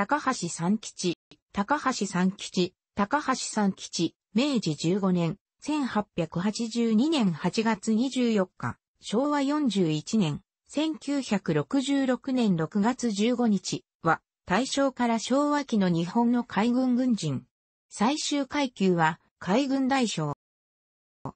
高橋三吉、高橋三吉、高橋三吉、明治15年、1882年8月24日、昭和41年、1966年6月15日は、大正から昭和期の日本の海軍軍人。最終階級は、海軍大将。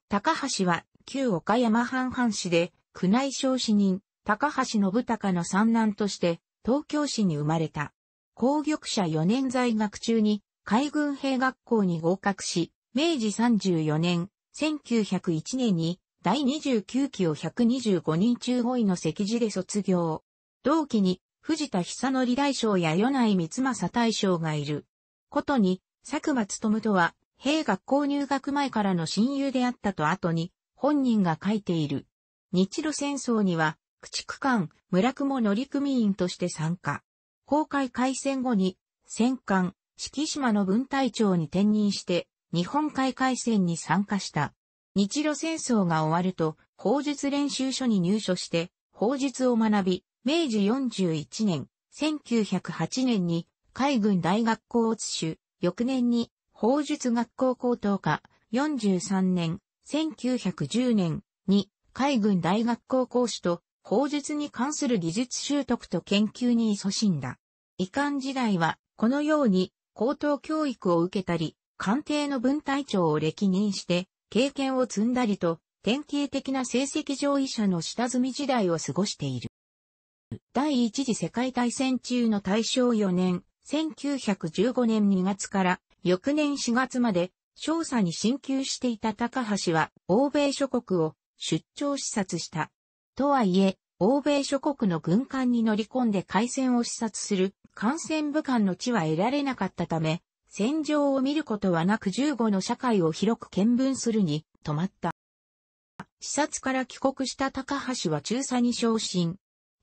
高橋は、旧岡山藩藩士で、宮内省市人、高橋信孝の三男として、東京市に生まれた。攻玉社4年在学中に海軍兵学校に合格し、明治34年、1901年に第29期を125人中5位の席次で卒業。同期に藤田久則大将や米内光政大将がいる。ことに、佐久間務とは、兵学校入学前からの親友であったと後に、本人が書いている。日露戦争には、駆逐艦、村雲乗組員として参加。公開開戦後に、戦艦、四季島の分隊長に転任して、日本海海戦に参加した。日露戦争が終わると、法術練習所に入所して、法術を学び、明治41年、1908年に海軍大学校を津主、翌年に法術学校高等科、43年、1910年に海軍大学校講師と口述に関する技術習得と研究に勤しんだ。遺憾時代は、このように、高等教育を受けたり、官邸の分隊長を歴任して、経験を積んだりと、典型的な成績上位者の下積み時代を過ごしている。第一次世界大戦中の大正4年、1915年2月から翌年4月まで、少佐に進級していた高橋は、欧米諸国を出張視察した。とはいえ、欧米諸国の軍艦に乗り込んで海戦を視察する艦船武艦の地は得られなかったため、戦場を見ることはなく15の社会を広く見聞するに止まった。視察から帰国した高橋は中佐に昇進。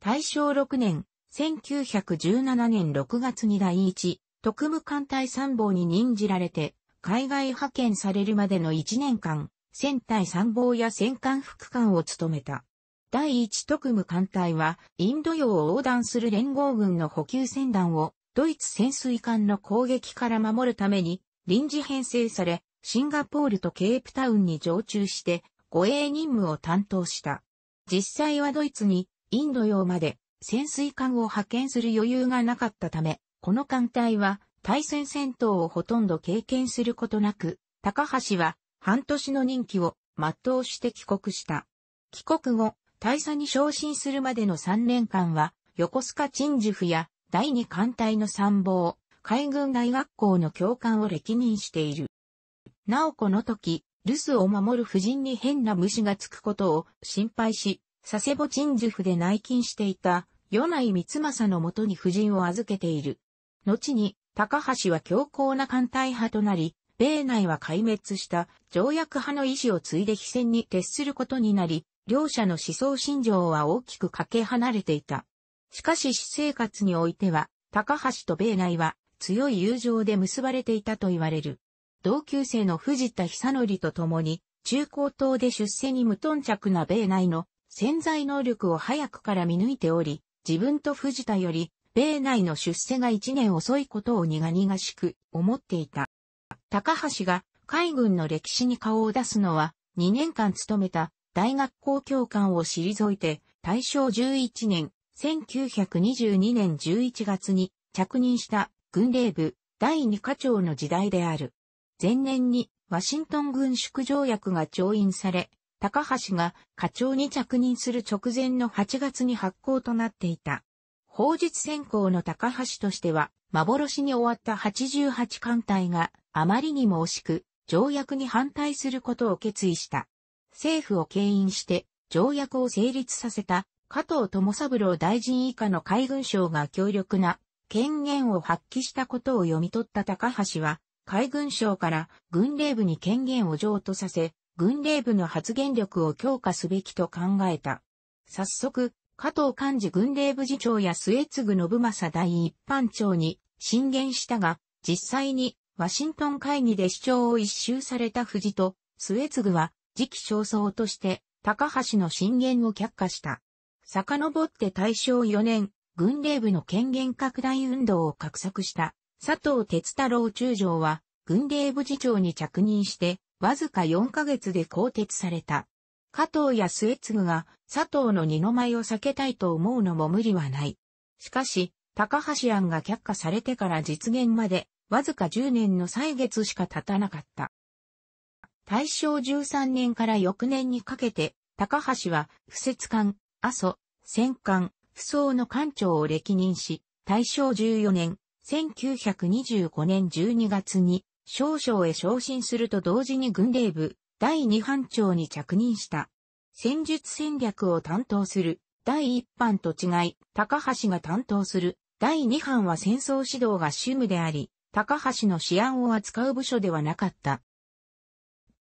大正6年、1917年6月に第一、特務艦隊参謀に任じられて、海外派遣されるまでの1年間、船隊参謀や戦艦副官を務めた。第一特務艦隊は、インド洋を横断する連合軍の補給船団を、ドイツ潜水艦の攻撃から守るために、臨時編成され、シンガポールとケープタウンに常駐して、護衛任務を担当した。実際はドイツに、インド洋まで、潜水艦を派遣する余裕がなかったため、この艦隊は、対戦戦闘をほとんど経験することなく、高橋は、半年の任期を、全うして帰国した。帰国後、大佐に昇進するまでの3年間は、横須賀鎮守府や第二艦隊の参謀、海軍大学校の教官を歴任している。なおこの時、留守を守る夫人に変な虫がつくことを心配し、佐世保鎮守府で内勤していた、米内光政のもとに夫人を預けている。後に、高橋は強硬な艦隊派となり、米内は壊滅した条約派の意志を継いで非戦に徹することになり、両者の思想信条は大きくかけ離れていた。しかし私生活においては、高橋と米内は強い友情で結ばれていたと言われる。同級生の藤田久則と共に、中高等で出世に無頓着な米内の潜在能力を早くから見抜いており、自分と藤田より、米内の出世が一年遅いことを苦々しく思っていた。高橋が海軍の歴史に顔を出すのは、2年間勤めた大学校教官を退いて、大正11年、1922年11月に着任した軍令部第2課長の時代である。前年にワシントン軍縮条約が調印され、高橋が課長に着任する直前の8月に発行となっていた。法術選考の高橋としては、幻に終わった88艦隊があまりにも惜しく、条約に反対することを決意した。政府を牽引して条約を成立させた加藤友三郎大臣以下の海軍省が強力な権限を発揮したことを読み取った高橋は、海軍省から軍令部に権限を譲渡させ、軍令部の発言力を強化すべきと考えた。早速、加藤幹事軍令部次長や末継信正第一般長に進言したが、実際にワシントン会議で主張を一周された藤と末継は次期焦燥として、高橋の進言を却下した。遡って大正4年、軍令部の権限拡大運動を画策した佐藤哲太郎中将は、軍令部次長に着任して、わずか4ヶ月で更迭された。加藤や末次が佐藤の二の舞を避けたいと思うのも無理はない。しかし、高橋案が却下されてから実現まで、わずか10年の歳月しか経たなかった。大正13年から翌年にかけて、高橋は、不設艦、阿蘇、戦艦、不装の艦長を歴任し、大正14年、1925年12月に、少将へ昇進すると同時に軍令部、第2班長に着任した。戦術戦略を担当する、第1班と違い、高橋が担当する、第2班は戦争指導が主務であり、高橋の試案を扱う部署ではなかった。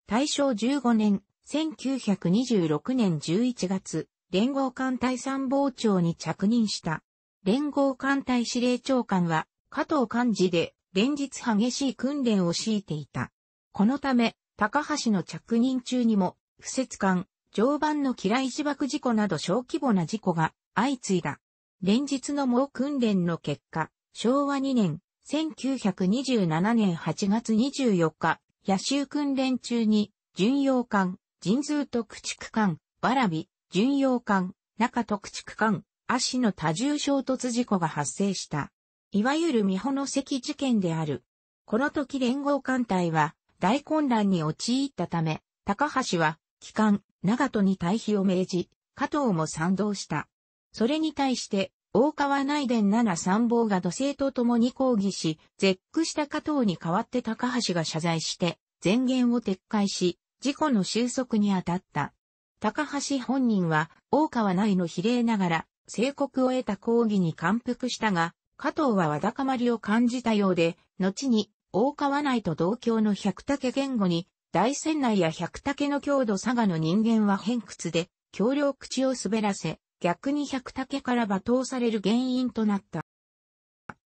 大正15年、1926年11月、連合艦隊参謀長に着任した。連合艦隊司令長官は、加藤幹事で、連日激しい訓練を強いていた。このため、高橋の着任中にも、不設艦、常磐の嫌い自爆事故など小規模な事故が相次いだ。連日の猛訓練の結果、昭和2年、1927年8月24日、野州訓練中に、巡洋艦、神通特畜艦、わらび、巡洋艦、中特畜艦、足の多重衝突事故が発生した。いわゆる美穂の関事件である。この時連合艦隊は大混乱に陥ったため、高橋は、機関、長門に退避を命じ、加藤も賛同した。それに対して、大川内伝七参謀が土星と共に抗議し、絶句した加藤に代わって高橋が謝罪して、前言を撤回し、事故の収束に当たった。高橋本人は、大川内の比例ながら、警告を得た抗議に感服したが、加藤はわだかまりを感じたようで、後に、大川内と同郷の百武言語に、大仙内や百武の郷土佐賀の人間は偏屈で、協力口を滑らせ、逆に百武から罵倒される原因となった。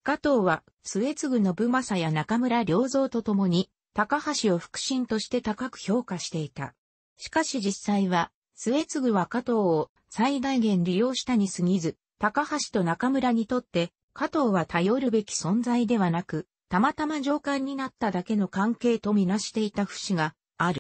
加藤は、末継信政や中村良造と共に、高橋を腹心として高く評価していた。しかし実際は、末継は加藤を最大限利用したに過ぎず、高橋と中村にとって、加藤は頼るべき存在ではなく、たまたま上官になっただけの関係とみなしていた節がある。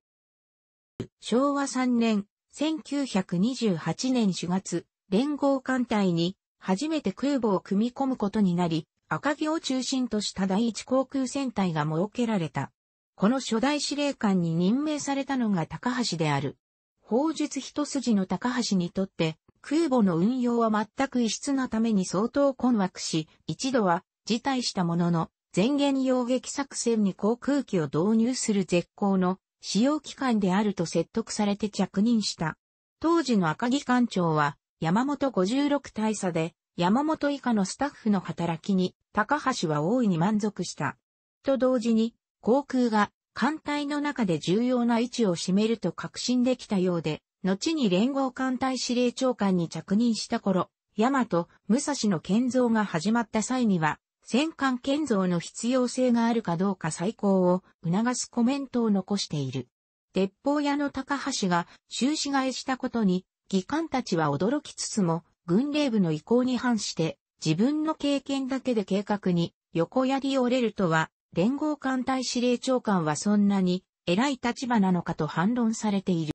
昭和3年、1928年4月、連合艦隊に初めて空母を組み込むことになり、赤城を中心とした第一航空戦隊が設けられた。この初代司令官に任命されたのが高橋である。法術一筋の高橋にとって、空母の運用は全く異質なために相当困惑し、一度は辞退したものの、前言用撃作戦に航空機を導入する絶好の使用機関であると説得されて着任した。当時の赤木艦長は、山本56大佐で、山本以下のスタッフの働きに、高橋は大いに満足した。と同時に、航空が艦隊の中で重要な位置を占めると確信できたようで、後に連合艦隊司令長官に着任した頃、大和、武蔵の建造が始まった際には、戦艦建造の必要性があるかどうか再考を促すコメントを残している。鉄砲屋の高橋が終止返したことに議官たちは驚きつつも、軍令部の意向に反して、自分の経験だけで計画に横槍を折れるとは、連合艦隊司令長官はそんなに偉い立場なのかと反論されている。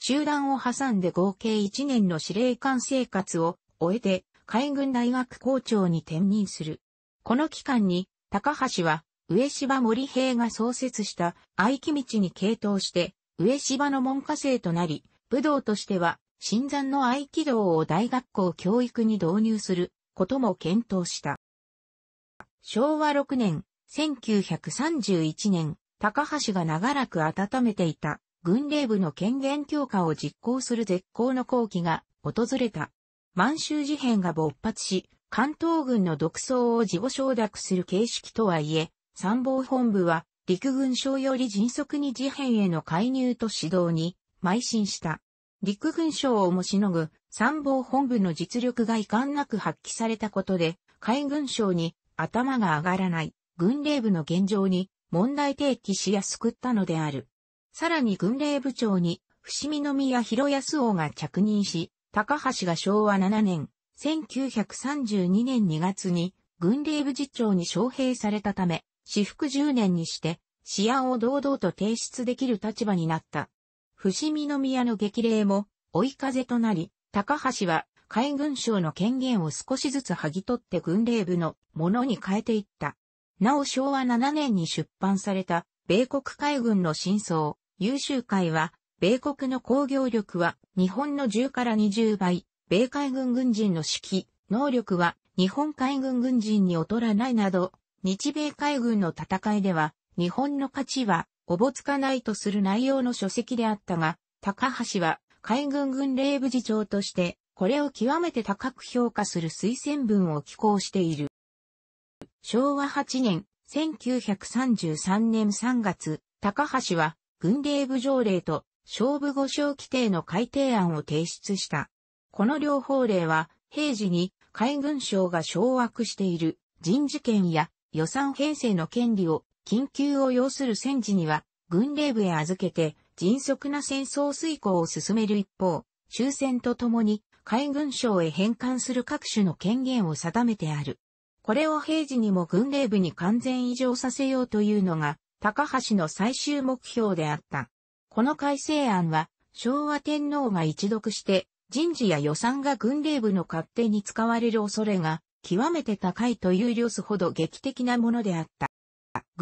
中断を挟んで合計1年の司令官生活を終えて海軍大学校長に転任する。この期間に高橋は上芝森平が創設した愛機道に傾倒して上芝の門下生となり武道としては、新山の合気道を大学校教育に導入することも検討した。昭和6年、1931年、高橋が長らく温めていた軍令部の権限強化を実行する絶好の後期が訪れた。満州事変が勃発し、関東軍の独走を自己承諾する形式とはいえ、参謀本部は陸軍省より迅速に事変への介入と指導に邁進した。陸軍省をもしのぐ参謀本部の実力が遺憾なく発揮されたことで、海軍省に頭が上がらない軍令部の現状に問題提起しやすくったのである。さらに軍令部長に伏見宮広安王が着任し、高橋が昭和7年、1932年2月に軍令部次長に招聘されたため、私服10年にして、試案を堂々と提出できる立場になった。伏見宮の激励も追い風となり、高橋は海軍省の権限を少しずつ剥ぎ取って軍令部のものに変えていった。なお昭和7年に出版された米国海軍の真相、優秀会は、米国の工業力は日本の10から20倍、米海軍軍人の指揮、能力は日本海軍軍人に劣らないなど、日米海軍の戦いでは、日本の価値はおぼつかないとする内容の書籍であったが、高橋は海軍軍令部次長として、これを極めて高く評価する推薦文を寄稿している。昭和8年、1933年3月、高橋は軍令部条例と勝負五章規定の改定案を提出した。この両法令は、平時に海軍省が掌握している人事権や予算編成の権利を緊急を要する戦時には、軍令部へ預けて、迅速な戦争遂行を進める一方、終戦とともに、海軍省へ返還する各種の権限を定めてある。これを平時にも軍令部に完全移譲させようというのが、高橋の最終目標であった。この改正案は、昭和天皇が一読して、人事や予算が軍令部の勝手に使われる恐れが、極めて高いという量すほど劇的なものであった。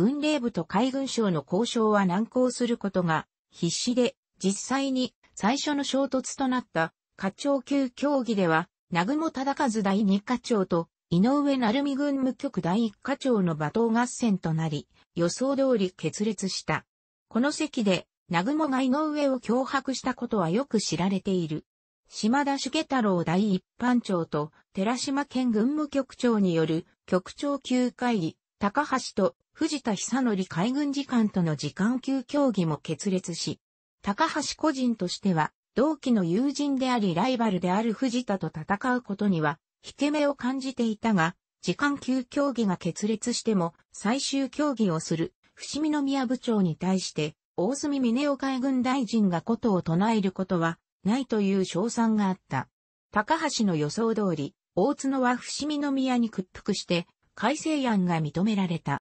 軍令部と海軍省の交渉は難航することが必死で、実際に最初の衝突となった課長級協議では、南雲忠和第二課長と井上成美軍務局第一課長の罵倒合戦となり、予想通り決裂した。この席で、南雲が井上を脅迫したことはよく知られている。島田重太郎第一班長と寺島県軍務局長による局長級会議、高橋と藤田久則海軍次官との時間級協議も決裂し、高橋個人としては、同期の友人でありライバルである藤田と戦うことには、引け目を感じていたが、時間級協議が決裂しても、最終協議をする、伏見宮部長に対して、大隅峰夫海軍大臣がことを唱えることは、ないという賞賛があった。高橋の予想通り、大津野は伏見宮に屈服して、改正案が認められた。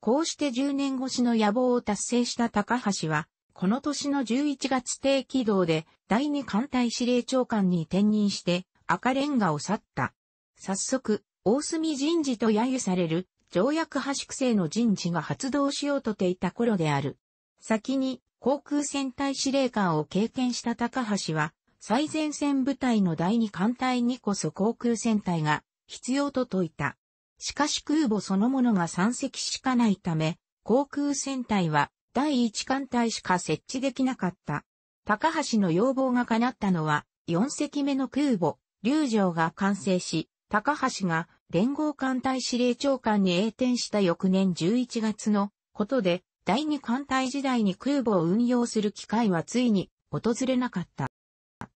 こうして10年越しの野望を達成した高橋は、この年の11月定期動で第二艦隊司令長官に転任して赤レンガを去った。早速、大隅人事と揶揄される条約派粛清の人事が発動しようとていた頃である。先に航空戦隊司令官を経験した高橋は、最前線部隊の第二艦隊にこそ航空戦隊が必要と説いた。しかし空母そのものが3隻しかないため、航空戦隊は第1艦隊しか設置できなかった。高橋の要望が叶ったのは、4隻目の空母、竜城が完成し、高橋が連合艦隊司令長官に栄転した翌年11月のことで、第2艦隊時代に空母を運用する機会はついに訪れなかった。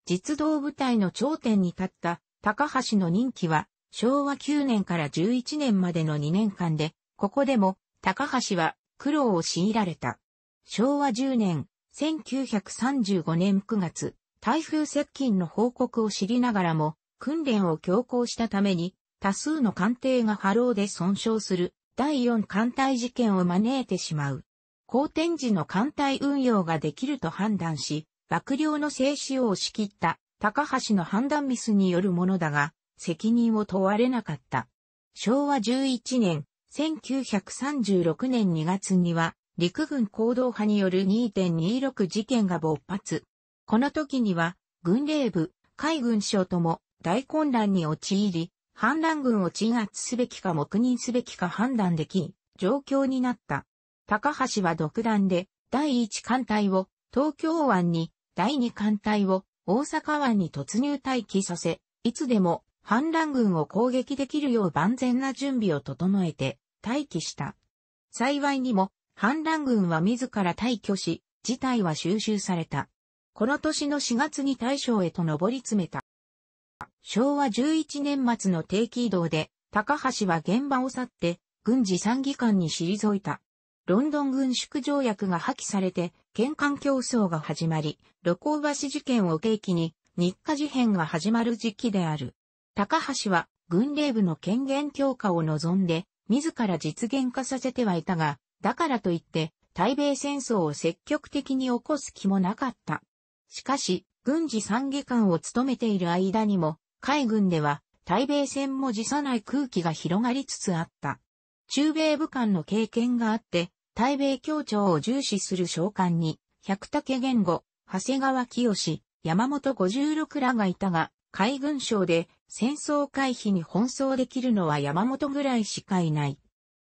実動部隊の頂点に立った高橋の任期は昭和9年から11年までの2年間で、ここでも高橋は苦労を強いられた。昭和10年、1935年9月、台風接近の報告を知りながらも、訓練を強行したために、多数の艦艇が波浪で損傷する第4艦隊事件を招いてしまう。好天時の艦隊運用ができると判断し、幕僚の制止を押し切った高橋の判断ミスによるものだが、責任を問われなかった。昭和11年、1936年2月には、陸軍行動派による2.26事件が勃発。この時には、軍令部、海軍省とも大混乱に陥り、反乱軍を鎮圧すべきか黙認すべきか判断でき、状況になった。高橋は独断で、第1艦隊を東京湾に、第2艦隊を大阪湾に突入待機させ、いつでも反乱軍を攻撃できるよう万全な準備を整えて待機した。幸いにも反乱軍は自ら退去し、事態は収拾された。この年の4月に大将へと上り詰めた。昭和11年末の定期移動で、高橋は現場を去って、軍事参議官に退いた。ロンドン軍縮条約が破棄されて、県間競争が始まり、露光橋事件を契機に、日課事変が始まる時期である。高橋は軍令部の権限強化を望んで、自ら実現化させてはいたが、だからといって、対米戦争を積極的に起こす気もなかった。しかし、軍事参議官を務めている間にも、海軍では、対米戦も辞さない空気が広がりつつあった。中米武官の経験があって、対米協調を重視する将官に、百武言語、長谷川清、山本五十六らがいたが、海軍省で戦争回避に奔走できるのは山本ぐらいしかいない。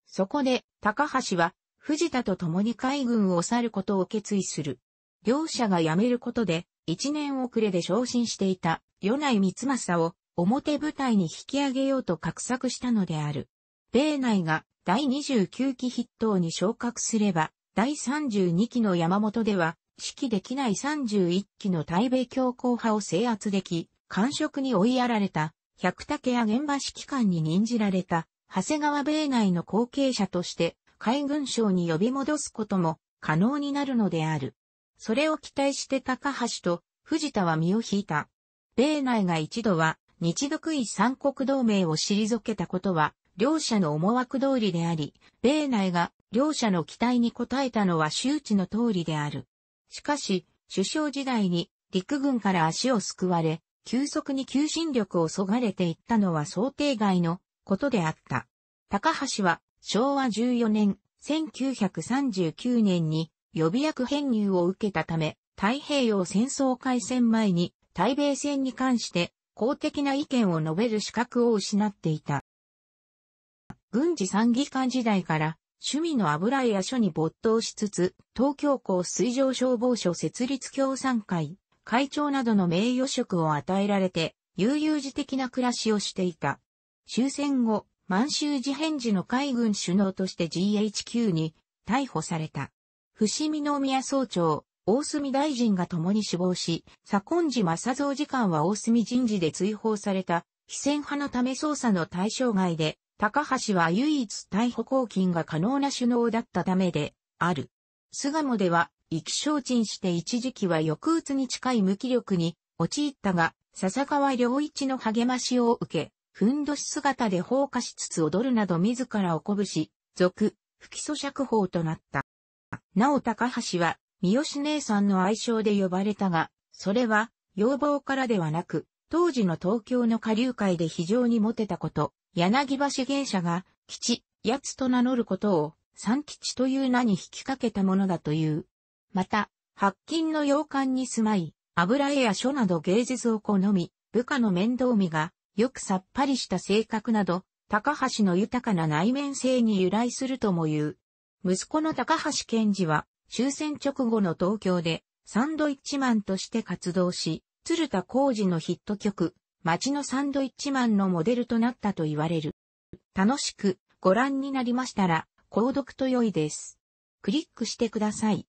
そこで、高橋は、藤田と共に海軍を去ることを決意する。両者が辞めることで、一年遅れで昇進していた、与内光政を表舞台に引き上げようと画策したのである。米内が第29期筆頭に昇格すれば、第32期の山本では、指揮できない31期の対米強硬派を制圧でき、官職に追いやられた、百武や現場指揮官に任じられた、長谷川米内の後継者として、海軍省に呼び戻すことも可能になるのである。それを期待して高橋と藤田は身を引いた。米内が一度は日独位三国同盟を退けたことは、両者の思惑通りであり、米内が両者の期待に応えたのは周知の通りである。しかし、首相時代に陸軍から足を救われ、急速に求心力をそがれていったのは想定外のことであった。高橋は昭和14年1939年に予備役編入を受けたため、太平洋戦争開戦前に対米戦に関して公的な意見を述べる資格を失っていた。軍事参議官時代から趣味の油絵や書に没頭しつつ、東京港水上消防署設立協賛会、会長などの名誉職を与えられて、悠々自適な暮らしをしていた。終戦後、満州事変時の海軍首脳として GHQ に逮捕された。伏見宮総長、大隅大臣が共に死亡し、左近寺正蔵次官は大隅人事で追放された、非戦派のため捜査の対象外で、高橋は唯一逮捕公金が可能な首脳だったためで、ある。巣鴨では、意気消沈して一時期は抑うつに近い無気力に陥ったが、笹川良一の励ましを受け、ふんどし姿で放火しつつ踊るなど自らを鼓舞し、続、不起訴釈放となった。なお高橋は、三好姉さんの愛称で呼ばれたが、それは、要望からではなく、当時の東京の下流界で非常にモテたこと、柳橋芸者が、吉、奴と名乗ることを、三吉という名に引きかけたものだという。また、白金の洋館に住まい、油絵や書など芸術を好み、部下の面倒見が、よくさっぱりした性格など、高橋の豊かな内面性に由来するとも言う。息子の高橋健二は、終戦直後の東京で、サンドイッチマンとして活動し、鶴田浩二のヒット曲、街のサンドイッチマンのモデルとなったと言われる。楽しくご覧になりましたら、購読と良いです。クリックしてください。